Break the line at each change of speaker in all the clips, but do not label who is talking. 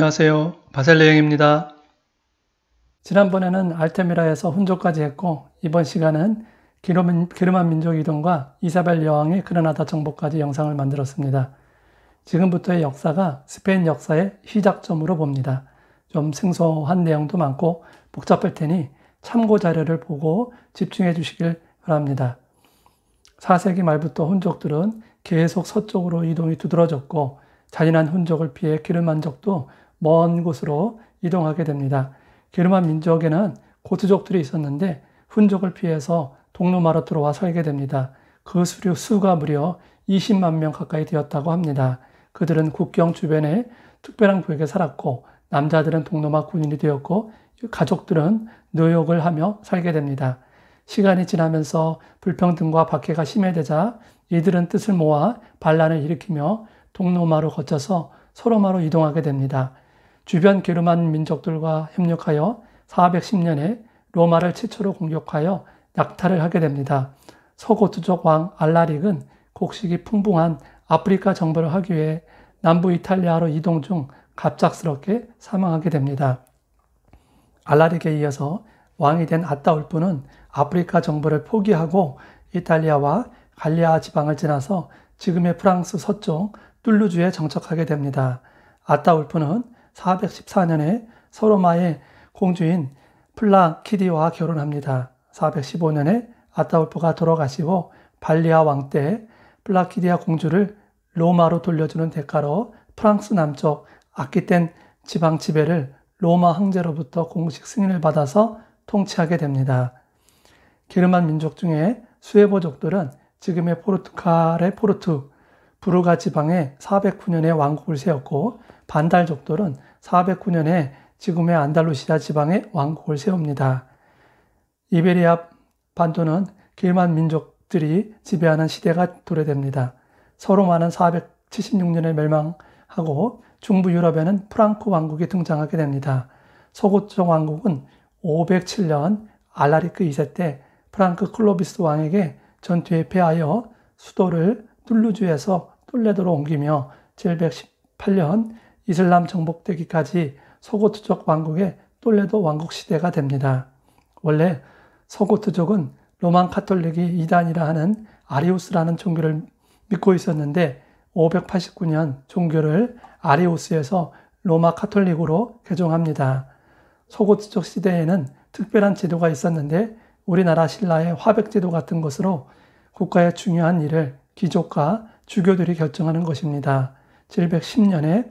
안녕하세요. 바셀레형입니다. 지난번에는 알테미라에서 혼조까지 했고 이번 시간은 기르만 민족 이동과 이사벨 여왕의 그라나다 정복까지 영상을 만들었습니다. 지금부터의 역사가 스페인 역사의 시작점으로 봅니다. 좀 생소한 내용도 많고 복잡할 테니 참고 자료를 보고 집중해 주시길 바랍니다. 4세기 말부터 혼족들은 계속 서쪽으로 이동이 두드러졌고 잔인한 혼족을 피해 기르만족도 먼 곳으로 이동하게 됩니다. 게르만 민족에는 고트족들이 있었는데 훈족을 피해서 동로마로들어와 살게 됩니다. 그 수류 수가 무려 20만 명 가까이 되었다고 합니다. 그들은 국경 주변에 특별한 구역에 살았고 남자들은 동로마 군인이 되었고 가족들은 노역을 하며 살게 됩니다. 시간이 지나면서 불평등과 박해가 심해되자 이들은 뜻을 모아 반란을 일으키며 동로마로 거쳐서 서로마로 이동하게 됩니다. 주변 게르만 민족들과 협력하여 410년에 로마를 최초로 공격하여 약탈을 하게 됩니다. 서고투족 왕 알라릭은 곡식이 풍부한 아프리카 정벌을 하기 위해 남부 이탈리아로 이동 중 갑작스럽게 사망하게 됩니다. 알라릭에 이어서 왕이 된 아따울프는 아프리카 정벌을 포기하고 이탈리아와 갈리아 지방을 지나서 지금의 프랑스 서쪽 툴루주에 정착하게 됩니다. 아따울프는 414년에 서로마의 공주인 플라키디와 결혼합니다. 415년에 아타울프가 돌아가시고 발리아 왕 때 플라키디아 공주를 로마로 돌려주는 대가로 프랑스 남쪽 아키텐 지방 지배를 로마 황제로부터 공식 승인을 받아서 통치하게 됩니다. 게르만 민족 중에 수에보족들은 지금의 포르투갈의 포르투, 부르가 지방에 409년에 왕국을 세웠고 반달족들은 409년에 지금의 안달루시아 지방에 왕국을 세웁니다. 이베리아 반도는 길만 민족들이 지배하는 시대가 도래됩니다. 서로 마는 476년에 멸망하고 중부 유럽에는 프랑크 왕국이 등장하게 됩니다. 서구쪽 왕국은 507년 알라리크 2세 때 프랑크 클로비스 왕에게 전투에 패하여 수도를 툴루주에서 톨레도로 옮기며 718년 이슬람 정복되기까지 소고트족 왕국의 똘레도 왕국 시대가 됩니다. 원래 소고트족은 로만 카톨릭이 이단이라 하는 아리우스라는 종교를 믿고 있었는데 589년 종교를 아리우스에서 로마 카톨릭으로 개종합니다. 소고트족 시대에는 특별한 제도가 있었는데 우리나라 신라의 화백제도 같은 것으로 국가의 중요한 일을 귀족과 주교들이 결정하는 것입니다. 710년에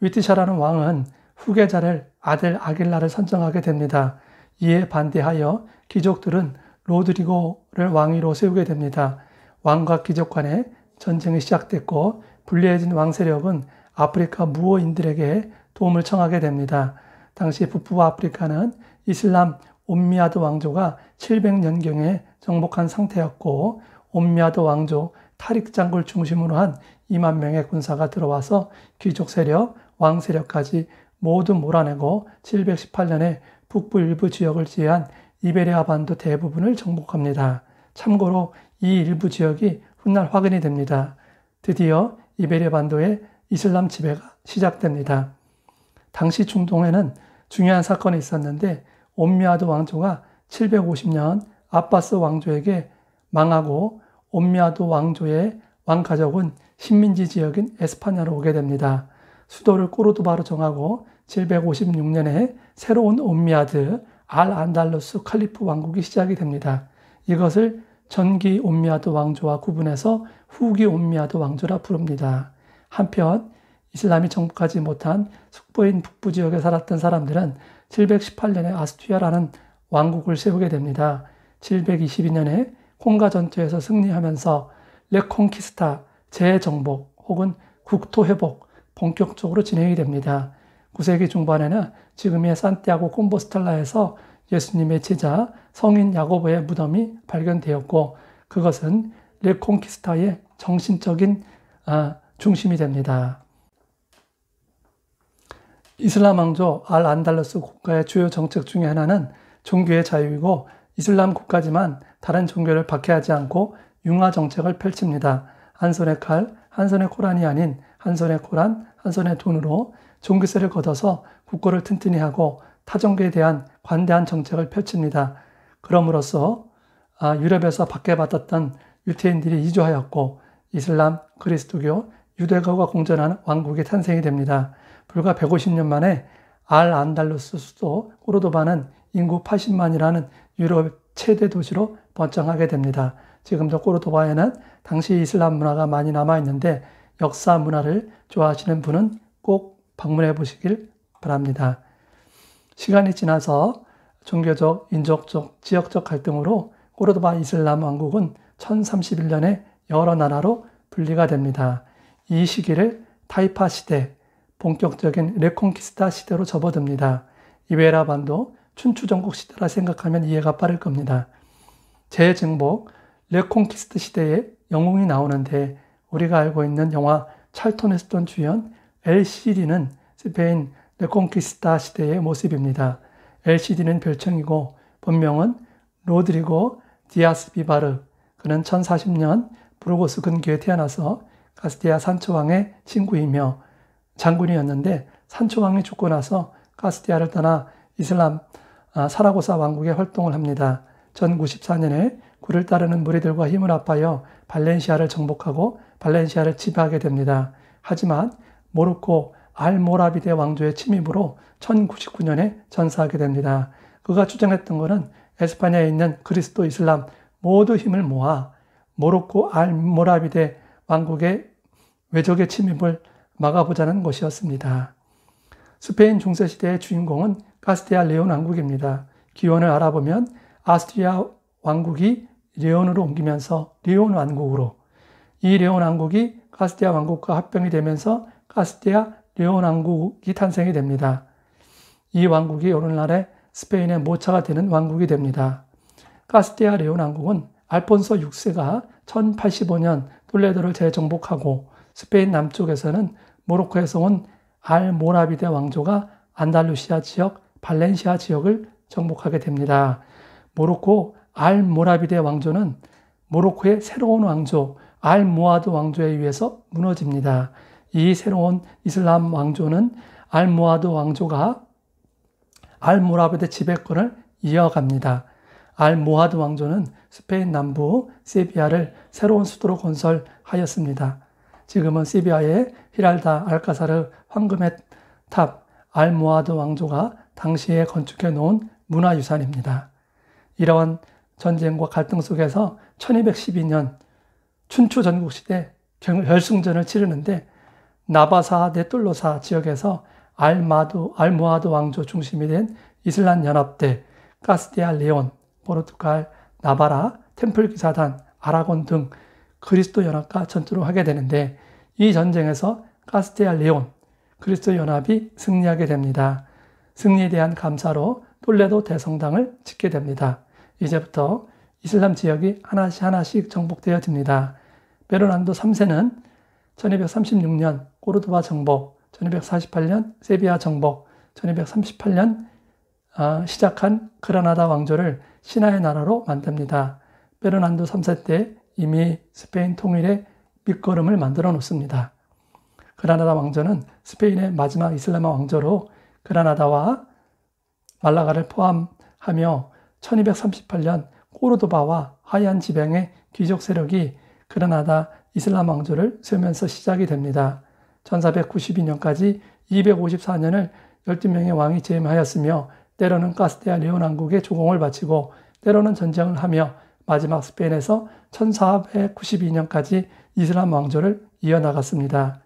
위티샤라는 왕은 후계자를 아들 아길라를 선정하게 됩니다. 이에 반대하여 귀족들은 로드리고를 왕위로 세우게 됩니다. 왕과 귀족 간의 전쟁이 시작됐고 불리해진 왕세력은 아프리카 무어인들에게 도움을 청하게 됩니다. 당시 북부 아프리카는 이슬람 옴미아드 왕조가 700년경에 정복한 상태였고 옴미아드 왕조 타릭 장굴 중심으로 한 2만 명의 군사가 들어와서 귀족 세력, 왕세력까지 모두 몰아내고 718년에 북부 일부 지역을 지휘한 이베리아 반도 대부분을 정복합니다. 참고로 이 일부 지역이 훗날 확인이 됩니다. 드디어 이베리아 반도의 이슬람 지배가 시작됩니다. 당시 중동에는 중요한 사건이 있었는데 옴미아드 왕조가 750년 아빠스 왕조에게 망하고 옴미아드 왕조의 왕가족은 식민지 지역인 에스파냐로 오게 됩니다. 수도를 꼬르도바로 정하고 756년에 새로운 온미아드 알 안달루스 칼리프 왕국이 시작이 됩니다. 이것을 전기 온미아드 왕조와 구분해서 후기 온미아드 왕조라 부릅니다. 한편 이슬람이 정복하지 못한 숙보인 북부 지역에 살았던 사람들은 718년에 아스투야라는 왕국을 세우게 됩니다. 722년에 콩가 전투에서 승리하면서 레콩키스타, 재정복 혹은 국토 회복, 본격적으로 진행이 됩니다. 9세기 중반에는 지금의 산티아고 콤보스텔라에서 예수님의 제자 성인 야고보의 무덤이 발견되었고 그것은 레콘키스타의 정신적인 아, 중심이 됩니다. 이슬람 왕조 알 안달러스 국가의 주요 정책 중의 하나는 종교의 자유이고 이슬람 국가지만 다른 종교를 박해하지 않고 융화 정책을 펼칩니다. 한 손의 칼, 한 손의 코란이 아닌 한 손의 코란, 한 손에 돈으로 종교세를 걷어서 국고를 튼튼히 하고 타종교에 대한 관대한 정책을 펼칩니다. 그럼으로써 아, 유럽에서 밖에 받았던 유태인들이 이주하였고 이슬람, 그리스도교, 유대교가 공존하는 왕국이 탄생이 됩니다. 불과 150년 만에 알 안달루스 수도 꼬르도바는 인구 80만이라는 유럽 최대 도시로 번창하게 됩니다. 지금도 꼬르도바에는 당시 이슬람 문화가 많이 남아 있는데 역사 문화를 좋아하시는 분은 꼭 방문해 보시길 바랍니다. 시간이 지나서 종교적, 인종적, 지역적 갈등으로 꼬르도바 이슬람 왕국은 1031년에 여러 나라로 분리가 됩니다. 이 시기를 타이파 시대, 본격적인 레콩키스타 시대로 접어듭니다. 이베라 반도 춘추 전국 시대라 생각하면 이해가 빠를 겁니다. 재정복, 레콩키스트 시대에 영웅이 나오는데 우리가 알고 있는 영화 찰톤 헤스턴 주연 LCD는 스페인 레콩키스타 시대의 모습입니다. LCD는 별칭이고 본명은 로드리고 디아스 비바르. 그는 1040년 브로고스 근교에 태어나서 가스티아 산초왕의 친구이며 장군이었는데 산초왕이 죽고 나서 가스티아를 떠나 이슬람 아, 사라고사 왕국에 활동을 합니다. 1 0 94년에 그를 따르는 무리들과 힘을 합하여 발렌시아를 정복하고 발렌시아를 지배하게 됩니다. 하지만 모로코 알모라비데 왕조의 침입으로 1099년에 전사하게 됩니다. 그가 주장했던 것은 에스파냐에 있는 그리스도 이슬람 모두 힘을 모아 모로코 알모라비데 왕국의 외적의 침입을 막아보자는 것이었습니다. 스페인 중세시대의 주인공은 카스티아 레온 왕국입니다. 기원을 알아보면 아스트리아 왕국이 레온으로 옮기면서 레온 왕국으로 이 레온 왕국이 카스티아 왕국과 합병이 되면서 카스티아 레온 왕국이 탄생이 됩니다. 이 왕국이 오늘날의 스페인의 모차가 되는 왕국이 됩니다. 카스티아 레온 왕국은 알폰소 6세가 1085년 톨레도를 재정복하고 스페인 남쪽에서는 모로코에서 온 알모라비데 왕조가 안달루시아 지역, 발렌시아 지역을 정복하게 됩니다. 모로코 알 모라비데 왕조는 모로코의 새로운 왕조 알 모아드 왕조에 의해서 무너집니다. 이 새로운 이슬람 왕조는 알 모아드 왕조가 알 모라비데 지배권을 이어갑니다. 알 모아드 왕조는 스페인 남부 세비야를 새로운 수도로 건설하였습니다. 지금은 세비야의 히랄다 알카사르 황금의 탑알모아드 왕조가 당시에 건축해 놓은 문화유산입니다. 이러한 전쟁과 갈등 속에서 1212년 춘추 전국시대 결승전을 치르는데 나바사 네툴로사 지역에서 알마두 알모하드 왕조 중심이 된 이슬람 연합대, 카스티아 레온, 포르투갈, 나바라, 템플 기사단, 아라곤 등 그리스도 연합과 전투를 하게 되는데 이 전쟁에서 카스티아 레온, 그리스도 연합이 승리하게 됩니다. 승리에 대한 감사로 톨레도 대성당을 짓게 됩니다. 이제부터 이슬람 지역이 하나씩 하나씩 정복되어집니다. 베르난도 3세는 1236년 꼬르도바 정복, 1248년 세비야 정복, 1238년 어, 시작한 그라나다 왕조를 신하의 나라로 만듭니다. 베르난도 3세 때 이미 스페인 통일의 밑거름을 만들어 놓습니다. 그라나다 왕조는 스페인의 마지막 이슬람 왕조로 그라나다와 말라가를 포함하며 1238년 꼬르도바와 하얀 지방의 귀족 세력이 그라나다 이슬람 왕조를 세우면서 시작이 됩니다. 1492년까지 254년을 12명의 왕이 재임하였으며 때로는 카스테아 레온 왕국의 조공을 바치고 때로는 전쟁을 하며 마지막 스페인에서 1492년까지 이슬람 왕조를 이어나갔습니다.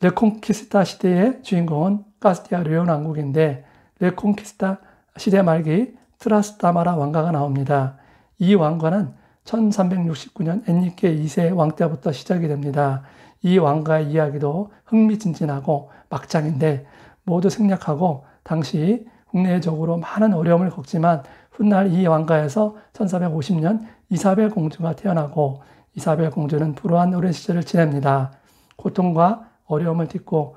레콩키스타 시대의 주인공은 카스티아 레온 왕국인데 레콩키스타 시대 말기 트라스타마라 왕가가 나옵니다. 이 왕가는 1369년 엔리케 2세 왕 때부터 시작이 됩니다. 이 왕가의 이야기도 흥미진진하고 막장인데 모두 생략하고 당시 국내적으로 많은 어려움을 겪지만 훗날 이 왕가에서 1450년 이사벨 공주가 태어나고 이사벨 공주는 불우한 오랜 시절을 지냅니다. 고통과 어려움을 딛고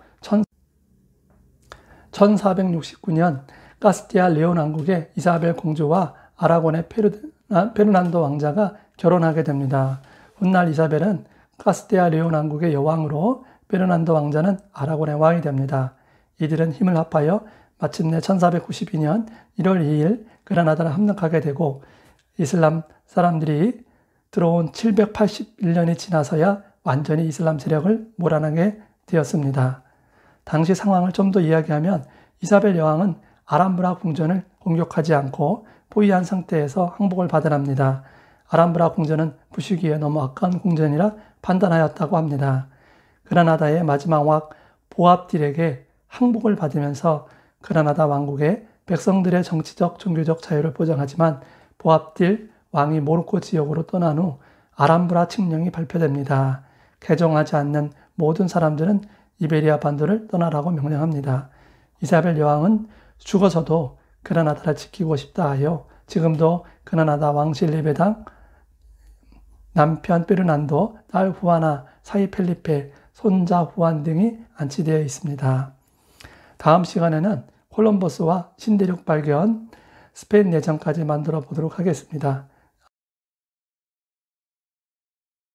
1469년 카스티아 레온 왕국의 이사벨 공주와 아라곤의 페르난도 왕자가 결혼하게 됩니다. 훗날 이사벨은 카스티아 레온 왕국의 여왕으로 페르난도 왕자는 아라곤의 왕이 됩니다. 이들은 힘을 합하여 마침내 1492년 1월 2일 그라나다를 합력하게 되고 이슬람 사람들이 들어온 781년이 지나서야 완전히 이슬람 세력을 몰아내게 되었습니다. 당시 상황을 좀 더 이야기하면 이사벨 여왕은 아람브라 궁전을 공격하지 않고 포위한 상태에서 항복을 받으랍니다. 아람브라 궁전은 부시기에 너무 악한 궁전이라 판단하였다고 합니다. 그라나다의 마지막 왕 보압딜에게 항복을 받으면서 그라나다 왕국의 백성들의 정치적, 종교적 자유를 보장하지만 보압딜 왕이 모로코 지역으로 떠난 후 아람브라 칙령이 발표됩니다. 개종하지 않는 모든 사람들은 이베리아 반도를 떠나라고 명령합니다. 이사벨 여왕은 죽어서도 그라나다를 지키고 싶다 하여 지금도 그라나다 왕실 예배당 남편 뾰르난도 딸 후아나 사이 펠리페 손자 후안 등이 안치되어 있습니다. 다음 시간에는 콜럼버스와 신대륙 발견 스페인 내전까지 만들어 보도록 하겠습니다.